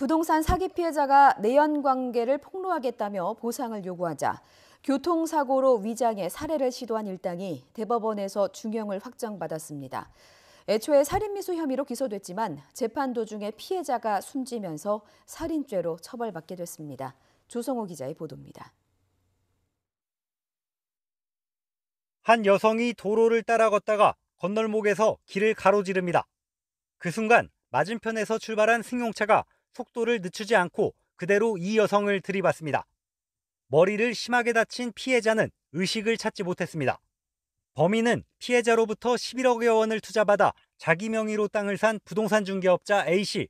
부동산 사기 피해자가 내연 관계를 폭로하겠다며 보상을 요구하자 교통사고로 위장해 살해를 시도한 일당이 대법원에서 중형을 확정받았습니다. 애초에 살인미수 혐의로 기소됐지만 재판 도중에 피해자가 숨지면서 살인죄로 처벌받게 됐습니다. 조성호 기자의 보도입니다. 한 여성이 도로를 따라 걷다가 건널목에서 길을 가로지릅니다. 그 순간 맞은편에서 출발한 승용차가 속도를 늦추지 않고 그대로 이 여성을 들이받습니다. 머리를 심하게 다친 피해자는 의식을 찾지 못했습니다. 범인은 피해자로부터 11억여 원을 투자받아 자기 명의로 땅을 산 부동산 중개업자 A씨.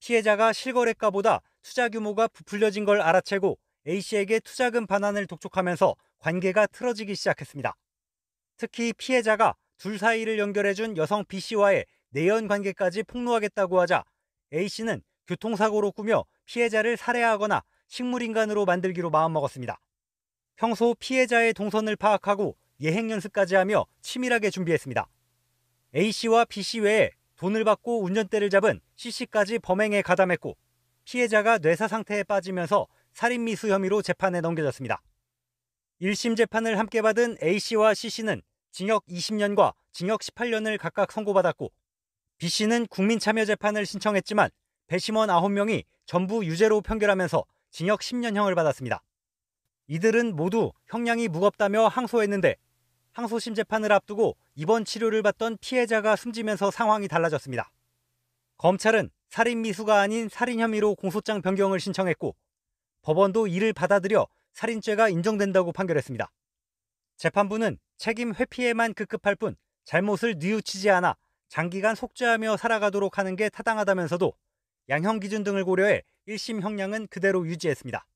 피해자가 실거래가보다 투자 규모가 부풀려진 걸 알아채고 A씨에게 투자금 반환을 독촉하면서 관계가 틀어지기 시작했습니다. 특히 피해자가 둘 사이를 연결해준 여성 B씨와의 내연 관계까지 폭로하겠다고 하자 A씨는 교통사고로 꾸며 피해자를 살해하거나 식물인간으로 만들기로 마음먹었습니다. 평소 피해자의 동선을 파악하고 예행 연습까지 하며 치밀하게 준비했습니다. A씨와 B씨 외에 돈을 받고 운전대를 잡은 C씨까지 범행에 가담했고 피해자가 뇌사 상태에 빠지면서 살인미수 혐의로 재판에 넘겨졌습니다. 1심 재판을 함께 받은 A씨와 C씨는 징역 20년과 징역 18년을 각각 선고받았고 B씨는 국민참여재판을 신청했지만 배심원 9명이 전부 유죄로 판결하면서 징역 10년형을 받았습니다. 이들은 모두 형량이 무겁다며 항소했는데 항소심 재판을 앞두고 입원 치료를 받던 피해자가 숨지면서 상황이 달라졌습니다. 검찰은 살인 미수가 아닌 살인 혐의로 공소장 변경을 신청했고 법원도 이를 받아들여 살인죄가 인정된다고 판결했습니다. 재판부는 책임 회피에만 급급할 뿐 잘못을 뉘우치지 않아 장기간 속죄하며 살아가도록 하는 게 타당하다면서도 양형 기준 등을 고려해 1심 형량은 그대로 유지했습니다.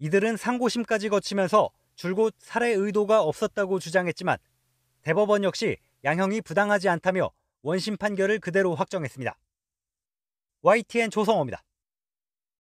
이들은 상고심까지 거치면서 줄곧 살해 의도가 없었다고 주장했지만 대법원 역시 양형이 부당하지 않다며 원심 판결을 그대로 확정했습니다. YTN 조성호입니다.